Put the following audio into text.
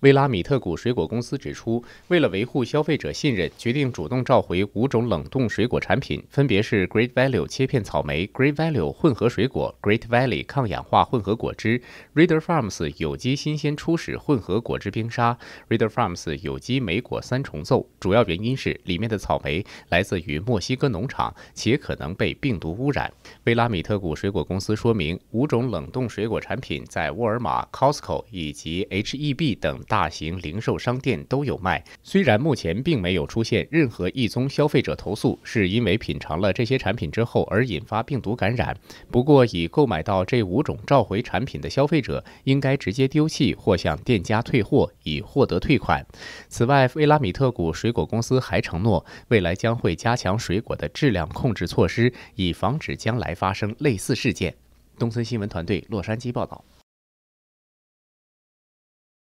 维拉米特谷水果公司指出，为了维护消费者信任，决定主动召回五种冷冻水果产品，分别是 Great Value 切片草莓、Great Value 混合水果、Great Valley 抗氧化混合果汁、Reader Farms 有机新鲜初始混合果汁冰沙、Reader Farms 有机莓果三重奏。主要原因是里面的草莓来自于墨西哥农场，且可能被病毒污染。维拉米特谷水果公司说明，五种冷冻水果产品在沃尔玛、Costco 以及 HEB 等。大型零售商店都有卖，虽然目前并没有出现任何一宗消费者投诉是因为品尝了这些产品之后而引发病毒感染。不过，已购买到这五种召回产品的消费者应该直接丢弃或向店家退货，以获得退款。此外，菲拉米特谷水果公司还承诺，未来将会加强水果的质量控制措施，以防止将来发生类似事件。东森新闻团队洛杉矶报道。